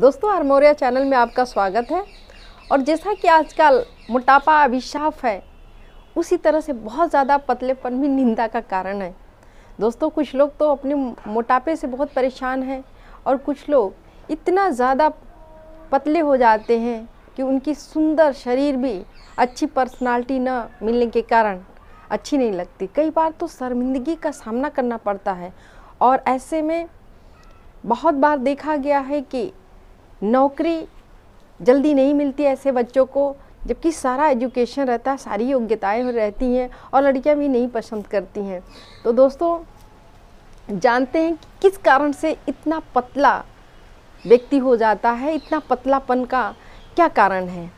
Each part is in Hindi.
दोस्तों हरमोरिया चैनल में आपका स्वागत है और जैसा कि आजकल मोटापा अभिशाप है उसी तरह से बहुत ज़्यादा पतलेपन भी निंदा का कारण है दोस्तों कुछ लोग तो अपने मोटापे से बहुत परेशान हैं और कुछ लोग इतना ज़्यादा पतले हो जाते हैं कि उनकी सुंदर शरीर भी अच्छी पर्सनालिटी न मिलने के कारण अच्छी नहीं लगती कई बार तो शर्मिंदगी का सामना करना पड़ता है और ऐसे में बहुत बार देखा गया है कि नौकरी जल्दी नहीं मिलती ऐसे बच्चों को जबकि सारा एजुकेशन रहता है सारी योग्यताएं रहती हैं और लड़कियां भी नहीं पसंद करती हैं तो दोस्तों जानते हैं कि किस कारण से इतना पतला व्यक्ति हो जाता है इतना पतलापन का क्या कारण है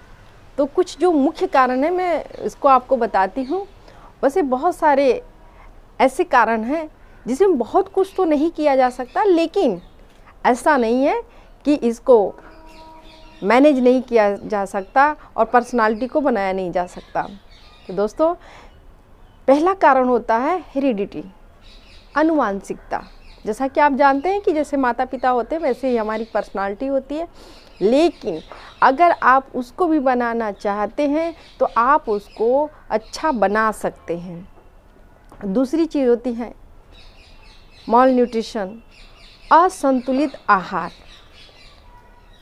तो कुछ जो मुख्य कारण है मैं इसको आपको बताती हूँ वैसे बहुत सारे ऐसे कारण हैं जिसमें बहुत कुछ तो नहीं किया जा सकता लेकिन ऐसा नहीं है कि इसको मैनेज नहीं किया जा सकता और पर्सनालिटी को बनाया नहीं जा सकता तो दोस्तों पहला कारण होता है हेरिडिटी अनुवांशिकता जैसा कि आप जानते हैं कि जैसे माता पिता होते हैं वैसे ही हमारी पर्सनालिटी होती है लेकिन अगर आप उसको भी बनाना चाहते हैं तो आप उसको अच्छा बना सकते हैं दूसरी चीज़ होती है मॉल न्यूट्रिशन असंतुलित आहार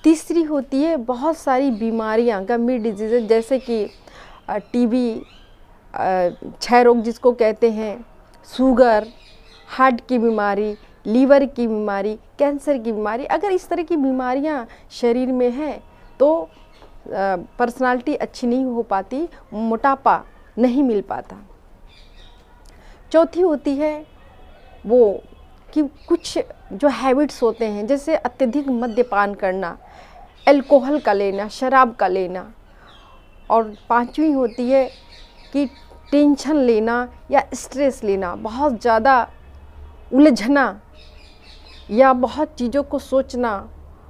तीसरी होती है बहुत सारी बीमारियां गंभीर डिजीज़ जैसे कि टीबी क्षय रोग जिसको कहते हैं शुगर हार्ट की बीमारी लीवर की बीमारी कैंसर की बीमारी अगर इस तरह की बीमारियां शरीर में हैं तो पर्सनालिटी अच्छी नहीं हो पाती मोटापा नहीं मिल पाता चौथी होती है वो कि कुछ जो हैबिट्स होते हैं जैसे अत्यधिक मद्यपान करना अल्कोहल का लेना शराब का लेना और पांचवी होती है कि टेंशन लेना या स्ट्रेस लेना बहुत ज़्यादा उलझना या बहुत चीज़ों को सोचना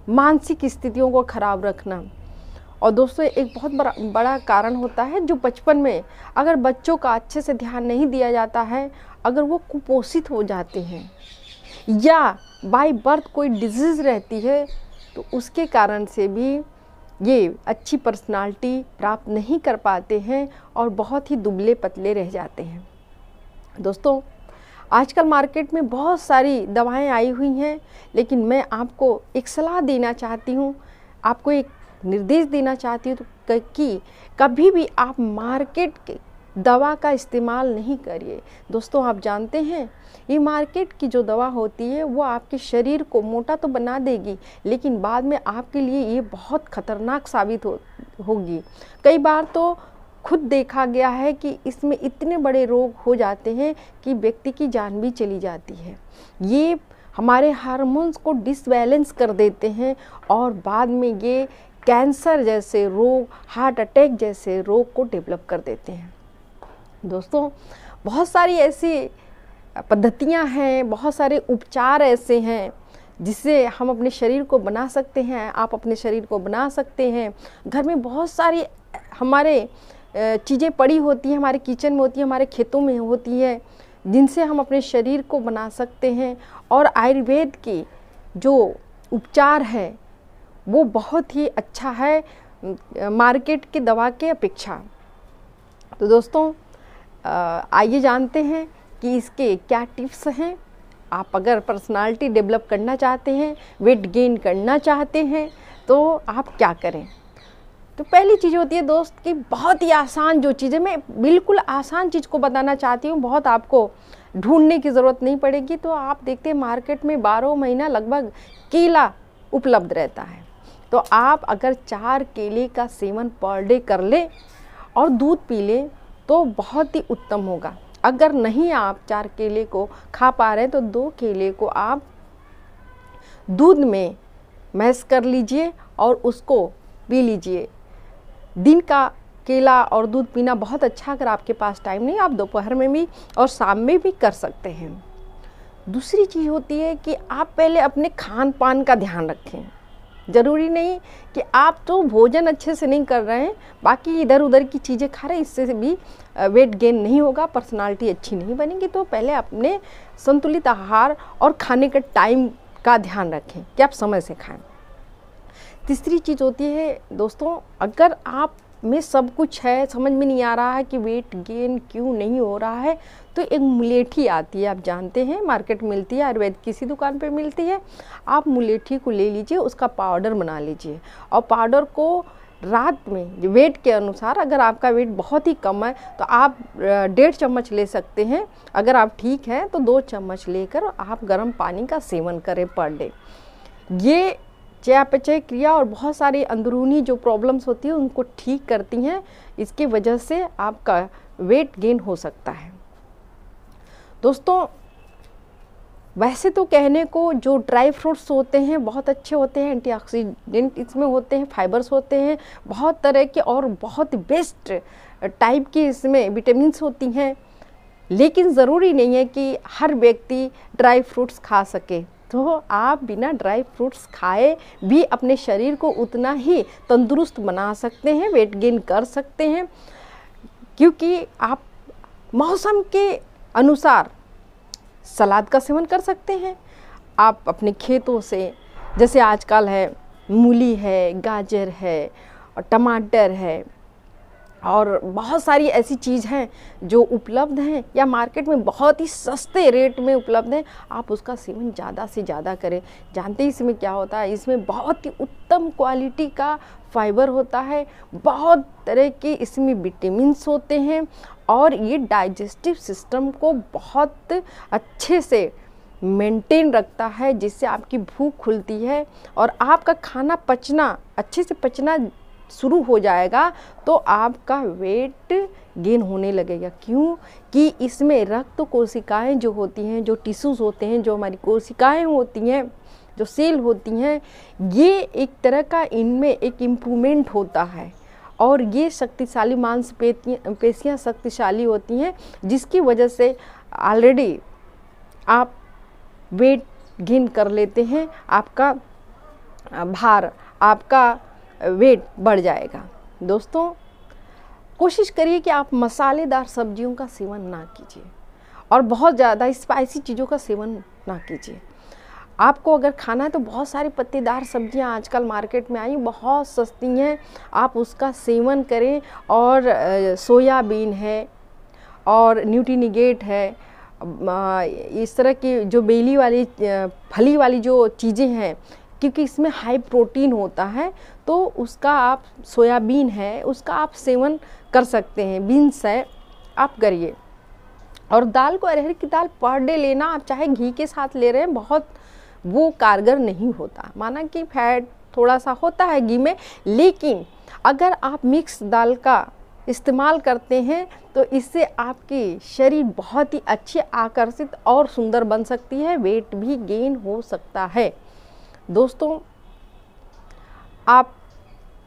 मानसिक स्थितियों को ख़राब रखना और दोस्तों एक बहुत बड़ा बड़ा कारण होता है जो बचपन में अगर बच्चों का अच्छे से ध्यान नहीं दिया जाता है अगर वो कुपोषित हो जाते हैं या बाय बर्थ कोई डिजीज़ रहती है तो उसके कारण से भी ये अच्छी पर्सनालिटी प्राप्त नहीं कर पाते हैं और बहुत ही दुबले पतले रह जाते हैं दोस्तों आजकल मार्केट में बहुत सारी दवाएं आई हुई हैं लेकिन मैं आपको एक सलाह देना चाहती हूँ आपको एक निर्देश देना चाहती हूँ तो कि कभी भी आप मार्केट दवा का इस्तेमाल नहीं करिए दोस्तों आप जानते हैं ये मार्केट की जो दवा होती है वो आपके शरीर को मोटा तो बना देगी लेकिन बाद में आपके लिए ये बहुत ख़तरनाक साबित हो होगी कई बार तो खुद देखा गया है कि इसमें इतने बड़े रोग हो जाते हैं कि व्यक्ति की जान भी चली जाती है ये हमारे हारमोन्स को डिसबैलेंस कर देते हैं और बाद में ये कैंसर जैसे रोग हार्ट अटैक जैसे रोग को डेवलप कर देते हैं दोस्तों बहुत सारी ऐसी पद्धतियाँ हैं बहुत सारे उपचार ऐसे हैं जिससे हम अपने शरीर को बना सकते हैं आप अपने शरीर को बना सकते हैं घर में बहुत सारी हमारे चीज़ें पड़ी होती हैं हमारे किचन में होती है हमारे खेतों में होती है जिनसे हम अपने शरीर को बना सकते हैं और आयुर्वेद के जो उपचार है वो बहुत ही अच्छा है मार्केट की दवा के अपेक्षा तो दोस्तों आइए जानते हैं कि इसके क्या टिप्स हैं आप अगर पर्सनालिटी डेवलप करना चाहते हैं वेट गेन करना चाहते हैं तो आप क्या करें तो पहली चीज़ होती है दोस्त कि बहुत ही आसान जो चीज़ें मैं बिल्कुल आसान चीज़ को बताना चाहती हूँ बहुत आपको ढूंढने की ज़रूरत नहीं पड़ेगी तो आप देखते हैं मार्केट में बारह महीना लगभग केला उपलब्ध रहता है तो आप अगर चार केले का सेवन पर डे कर लें और दूध पी लें तो बहुत ही उत्तम होगा अगर नहीं आप चार केले को खा पा रहे तो दो केले को आप दूध में महस कर लीजिए और उसको पी लीजिए दिन का केला और दूध पीना बहुत अच्छा अगर आपके पास टाइम नहीं आप दोपहर में भी और शाम में भी कर सकते हैं दूसरी चीज़ होती है कि आप पहले अपने खान पान का ध्यान रखें ज़रूरी नहीं कि आप तो भोजन अच्छे से नहीं कर रहे हैं बाकी इधर उधर की चीज़ें खा रहे हैं इससे भी वेट गेन नहीं होगा पर्सनालिटी अच्छी नहीं बनेगी तो पहले अपने संतुलित आहार और खाने का टाइम का ध्यान रखें कि आप समय से खाएं तीसरी चीज़ होती है दोस्तों अगर आप में सब कुछ है समझ में नहीं आ रहा है कि वेट गेन क्यों नहीं हो रहा है तो एक मुलेठी आती है आप जानते हैं मार्केट मिलती है आयुर्वेद किसी दुकान पे मिलती है आप मुलेठी को ले लीजिए उसका पाउडर बना लीजिए और पाउडर को रात में वेट के अनुसार अगर आपका वेट बहुत ही कम है तो आप डेढ़ चम्मच ले सकते हैं अगर आप ठीक हैं तो दो चम्मच लेकर आप गर्म पानी का सेवन करें पर डे ये चयापचय क्रिया और बहुत सारी अंदरूनी जो प्रॉब्लम्स होती है उनको ठीक करती हैं इसकी वजह से आपका वेट गेन हो सकता है दोस्तों वैसे तो कहने को जो ड्राई फ्रूट्स होते हैं बहुत अच्छे होते हैं एंटीऑक्सीडेंट इसमें होते हैं फाइबर्स होते हैं बहुत तरह के और बहुत बेस्ट टाइप की इसमें विटामिनस होती हैं लेकिन ज़रूरी नहीं है कि हर व्यक्ति ड्राई फ्रूट्स खा सके तो आप बिना ड्राई फ्रूट्स खाए भी अपने शरीर को उतना ही तंदुरुस्त बना सकते हैं वेट गेन कर सकते हैं क्योंकि आप मौसम के अनुसार सलाद का सेवन कर सकते हैं आप अपने खेतों से जैसे आजकल है मूली है गाजर है और टमाटर है और बहुत सारी ऐसी चीज़ हैं जो उपलब्ध हैं या मार्केट में बहुत ही सस्ते रेट में उपलब्ध हैं आप उसका सेवन ज़्यादा से ज़्यादा करें जानते ही इसमें क्या होता है इसमें बहुत ही उत्तम क्वालिटी का फाइबर होता है बहुत तरह के इसमें विटामिन्स होते हैं और ये डाइजेस्टिव सिस्टम को बहुत अच्छे से मेंटेन रखता है जिससे आपकी भूख खुलती है और आपका खाना पचना अच्छे से पचना शुरू हो जाएगा तो आपका वेट गेन होने लगेगा क्यों कि इसमें रक्त कोशिकाएं जो होती हैं जो टिश्यूज़ होते हैं जो हमारी कोशिकाएं होती हैं जो सेल होती हैं ये एक तरह का इनमें एक इम्प्रूवमेंट होता है और ये शक्तिशाली मांसपेशियाँ पेशियाँ शक्तिशाली होती हैं जिसकी वजह से ऑलरेडी आप वेट गेन कर लेते हैं आपका भार आपका वेट बढ़ जाएगा दोस्तों कोशिश करिए कि आप मसालेदार सब्जियों का सेवन ना कीजिए और बहुत ज़्यादा स्पाइसी चीज़ों का सेवन ना कीजिए आपको अगर खाना है तो बहुत सारी पत्तेदार सब्जियां आजकल मार्केट में आई बहुत सस्ती हैं आप उसका सेवन करें और सोयाबीन है और न्यूट्रीनिगेट है इस तरह की जो बेली वाली फली वाली जो चीज़ें हैं क्योंकि इसमें हाई प्रोटीन होता है तो उसका आप सोयाबीन है उसका आप सेवन कर सकते हैं बीन्स है आप करिए और दाल को अरहर की दाल पर डे लेना आप चाहे घी के साथ ले रहे हैं बहुत वो कारगर नहीं होता माना कि फैट थोड़ा सा होता है घी में लेकिन अगर आप मिक्स दाल का इस्तेमाल करते हैं तो इससे आपकी शरीर बहुत ही अच्छे आकर्षित और सुंदर बन सकती है वेट भी गेन हो सकता है दोस्तों आप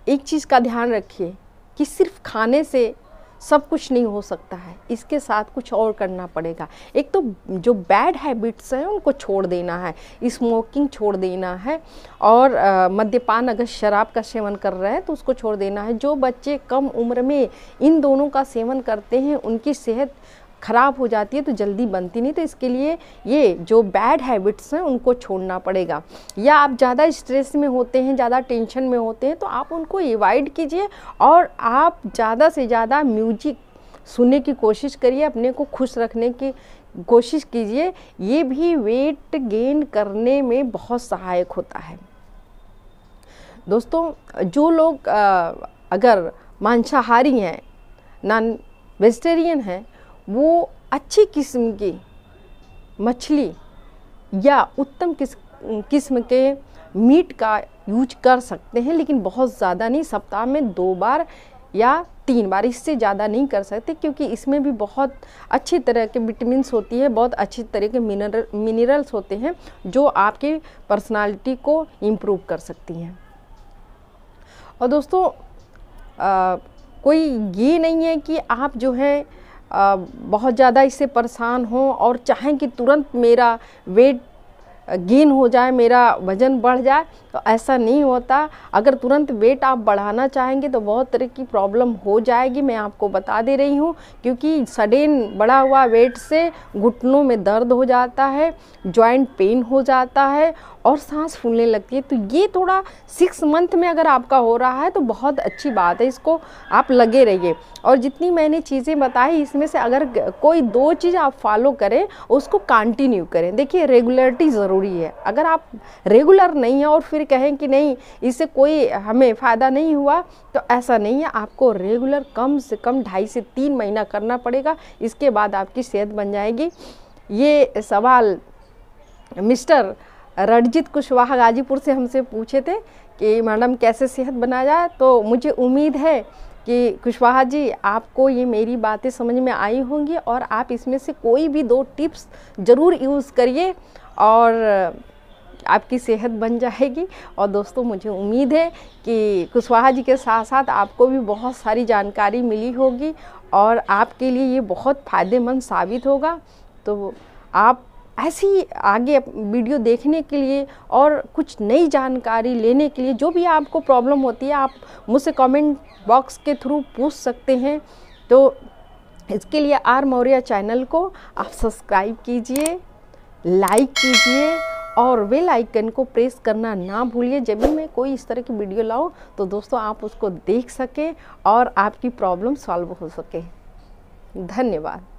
एक चीज़ का ध्यान रखिए कि सिर्फ खाने से सब कुछ नहीं हो सकता है इसके साथ कुछ और करना पड़ेगा एक तो जो बैड हैबिट्स हैं उनको छोड़ देना है स्मोकिंग छोड़ देना है और मद्यपान अगर शराब का सेवन कर रहे हैं तो उसको छोड़ देना है जो बच्चे कम उम्र में इन दोनों का सेवन करते हैं उनकी सेहत ख़राब हो जाती है तो जल्दी बनती नहीं तो इसके लिए ये जो बैड हैबिट्स हैं उनको छोड़ना पड़ेगा या आप ज़्यादा स्ट्रेस में होते हैं ज़्यादा टेंशन में होते हैं तो आप उनको एवॉइड कीजिए और आप ज़्यादा से ज़्यादा म्यूजिक सुनने की कोशिश करिए अपने को खुश रखने की कोशिश कीजिए ये भी वेट गेन करने में बहुत सहायक होता है दोस्तों जो लोग अगर मांसाहारी हैं नॉन वेजिटेरियन हैं वो अच्छी किस्म की मछली या उत्तम किस किस्म के मीट का यूज कर सकते हैं लेकिन बहुत ज़्यादा नहीं सप्ताह में दो बार या तीन बार इससे ज़्यादा नहीं कर सकते क्योंकि इसमें भी बहुत अच्छी तरह के विटामिनस होती है बहुत अच्छी तरह के मिनरल मिनरल्स होते हैं जो आपकी पर्सनालिटी को इम्प्रूव कर सकती हैं और दोस्तों आ, कोई ये नहीं है कि आप जो है बहुत ज़्यादा इससे परेशान हों और चाहें कि तुरंत मेरा वेट गेन हो जाए मेरा वज़न बढ़ जाए तो ऐसा नहीं होता अगर तुरंत वेट आप बढ़ाना चाहेंगे तो बहुत तरह की प्रॉब्लम हो जाएगी मैं आपको बता दे रही हूँ क्योंकि सडेन बढ़ा हुआ वेट से घुटनों में दर्द हो जाता है जॉइंट पेन हो जाता है और सांस फूलने लगती है तो ये थोड़ा सिक्स मंथ में अगर आपका हो रहा है तो बहुत अच्छी बात है इसको आप लगे रहिए और जितनी मैंने चीज़ें बताई इसमें से अगर कोई दो चीज़ आप फॉलो करें उसको कंटिन्यू करें देखिए रेगुलरिटी ज़रूरी है अगर आप रेगुलर नहीं हैं और फिर फिर कहें कि नहीं इससे कोई हमें फ़ायदा नहीं हुआ तो ऐसा नहीं है आपको रेगुलर कम से कम ढाई से तीन महीना करना पड़ेगा इसके बाद आपकी सेहत बन जाएगी ये सवाल मिस्टर रणजीत कुशवाहा गाजीपुर से हमसे पूछे थे कि मैडम कैसे सेहत बना जाए तो मुझे उम्मीद है कि कुशवाहा जी आपको ये मेरी बातें समझ में आई होंगी और आप इसमें से कोई भी दो टिप्स ज़रूर यूज़ करिए और आपकी सेहत बन जाएगी और दोस्तों मुझे उम्मीद है कि कुशवाहा जी के साथ साथ आपको भी बहुत सारी जानकारी मिली होगी और आपके लिए ये बहुत फ़ायदेमंद साबित होगा तो आप ऐसी आगे वीडियो देखने के लिए और कुछ नई जानकारी लेने के लिए जो भी आपको प्रॉब्लम होती है आप मुझसे कमेंट बॉक्स के थ्रू पूछ सकते हैं तो इसके लिए आर मौर्य चैनल को आप सब्सक्राइब कीजिए लाइक कीजिए और वेल आइकन को प्रेस करना ना भूलिए जब भी मैं कोई इस तरह की वीडियो लाऊं तो दोस्तों आप उसको देख सकें और आपकी प्रॉब्लम सॉल्व हो सके धन्यवाद